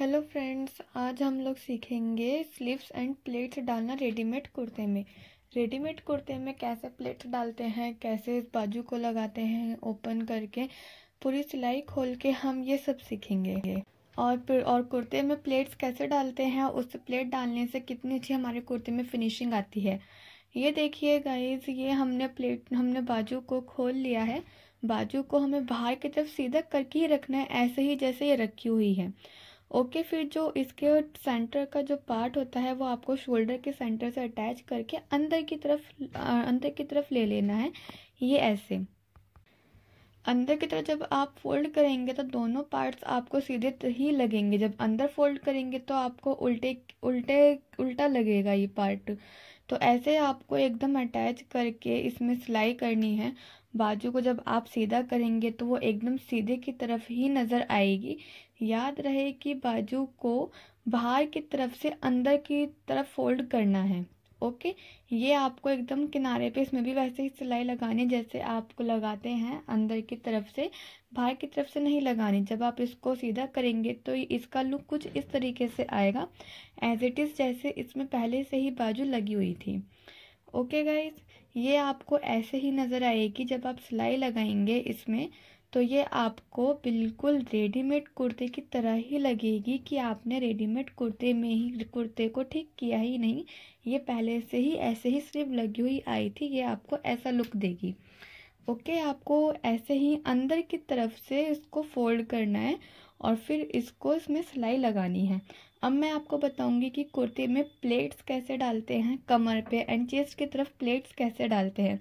hello friends आज हम लोग सीखेंगे स्लीव्स एंड प्लेट्स डालना रेडीमेड कुर्ते में रेडीमेड कुर्ते में कैसे प्लेट्स डालते हैं कैसे इस बाजू को लगाते हैं ओपन करके पूरी सिलाई खोल के हम ये सब सीखेंगे और फिर और कुर्ते में प्लेट्स कैसे डालते हैं और उस प्लेट डालने से कितनी अच्छी हमारे कुर्ते में फिनिशिंग आती है ये देखिए गाइज ये हमने प्लेट हमने बाजू को खोल लिया है बाजू को हमें बाहर की तरफ सीधा करके ही रखना है ऐसे ही जैसे ये रखी हुई है ओके फिर जो इसके सेंटर का जो पार्ट होता है वो आपको शोल्डर के सेंटर से अटैच करके अंदर की तरफ अंदर की तरफ ले लेना है ये ऐसे अंदर की तरफ जब आप फोल्ड करेंगे तो दोनों पार्ट्स आपको सीधे ही लगेंगे जब अंदर फोल्ड करेंगे तो आपको उल्टे उल्टे उल्टा लगेगा ये पार्ट तो ऐसे आपको एकदम अटैच करके इसमें सिलाई करनी है बाजू को जब आप सीधा करेंगे तो वो एकदम सीधे की तरफ ही नज़र आएगी याद रहे कि बाजू को बाहर की तरफ से अंदर की तरफ फोल्ड करना है ओके ये आपको एकदम किनारे पे इसमें भी वैसे ही सिलाई लगानी जैसे आपको लगाते हैं अंदर की तरफ से बाहर की तरफ से नहीं लगानी जब आप इसको सीधा करेंगे तो इसका लुक कुछ इस तरीके से आएगा एज इट इज़ जैसे इसमें पहले से ही बाजू लगी हुई थी ओके गाइज ये आपको ऐसे ही नज़र आएगी जब आप सिलाई लगाएंगे इसमें तो ये आपको बिल्कुल रेडीमेड कुर्ते की तरह ही लगेगी कि आपने रेडीमेड कुर्ते में ही कुर्ते को ठीक किया ही नहीं ये पहले से ही ऐसे ही स्लीव लगी हुई आई थी ये आपको ऐसा लुक देगी ओके आपको ऐसे ही अंदर की तरफ से इसको फोल्ड करना है और फिर इसको इसमें सिलाई लगानी है अब मैं आपको बताऊंगी कि कुर्ते में प्लेट्स कैसे डालते हैं कमर पे एंड चेस्ट की तरफ प्लेट्स कैसे डालते हैं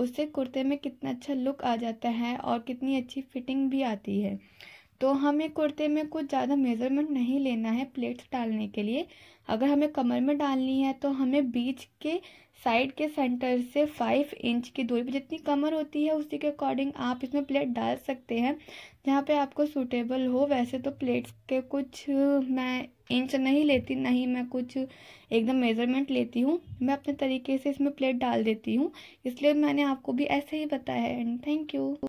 उससे कुर्ते में कितना अच्छा लुक आ जाता है और कितनी अच्छी फिटिंग भी आती है तो हमें कुर्ते में कुछ ज़्यादा मेज़रमेंट नहीं लेना है प्लेट्स डालने के लिए अगर हमें कमर में डालनी है तो हमें बीच के साइड के सेंटर से फाइव इंच की दूरी पर जितनी कमर होती है उसी के अकॉर्डिंग आप इसमें प्लेट डाल सकते हैं जहाँ पे आपको सूटेबल हो वैसे तो प्लेट्स के कुछ मैं इंच नहीं लेती नहीं मैं कुछ एकदम मेज़रमेंट लेती हूँ मैं अपने तरीके से इसमें प्लेट डाल देती हूँ इसलिए मैंने आपको भी ऐसे ही बताया एंड थैंक यू